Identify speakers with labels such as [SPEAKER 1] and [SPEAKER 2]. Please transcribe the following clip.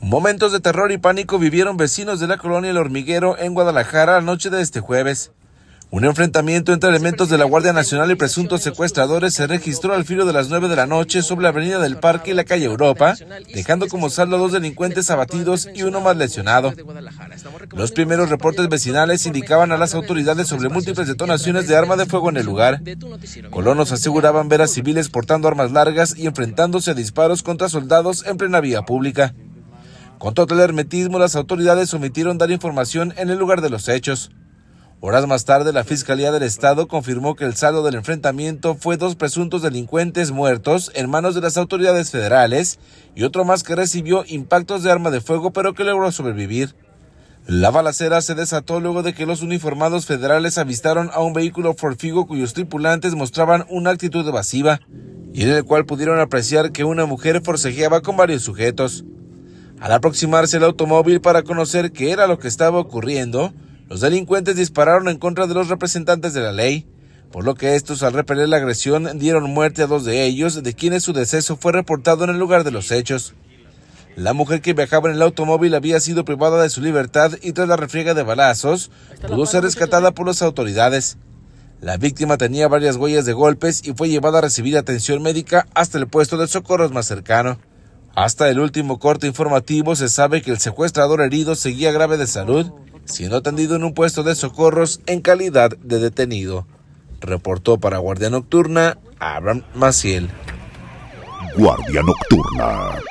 [SPEAKER 1] Momentos de terror y pánico vivieron vecinos de la colonia El Hormiguero en Guadalajara la noche de este jueves. Un enfrentamiento entre elementos de la Guardia Nacional y presuntos secuestradores se registró al filo de las 9 de la noche sobre la avenida del Parque y la calle Europa, dejando como saldo a dos delincuentes abatidos y uno más lesionado. Los primeros reportes vecinales indicaban a las autoridades sobre múltiples detonaciones de arma de fuego en el lugar. Colonos aseguraban ver a civiles portando armas largas y enfrentándose a disparos contra soldados en plena vía pública. Con total hermetismo, las autoridades omitieron dar información en el lugar de los hechos. Horas más tarde, la Fiscalía del Estado confirmó que el saldo del enfrentamiento fue dos presuntos delincuentes muertos en manos de las autoridades federales y otro más que recibió impactos de arma de fuego pero que logró sobrevivir. La balacera se desató luego de que los uniformados federales avistaron a un vehículo forfigo cuyos tripulantes mostraban una actitud evasiva y en el cual pudieron apreciar que una mujer forcejeaba con varios sujetos. Al aproximarse el automóvil para conocer qué era lo que estaba ocurriendo, los delincuentes dispararon en contra de los representantes de la ley, por lo que estos al repeler la agresión dieron muerte a dos de ellos, de quienes su deceso fue reportado en el lugar de los hechos. La mujer que viajaba en el automóvil había sido privada de su libertad y tras la refriega de balazos pudo ser rescatada por las autoridades. La víctima tenía varias huellas de golpes y fue llevada a recibir atención médica hasta el puesto de socorros más cercano. Hasta el último corte informativo se sabe que el secuestrador herido seguía grave de salud, siendo atendido en un puesto de socorros en calidad de detenido. Reportó para Guardia Nocturna
[SPEAKER 2] Abraham Maciel. Guardia Nocturna.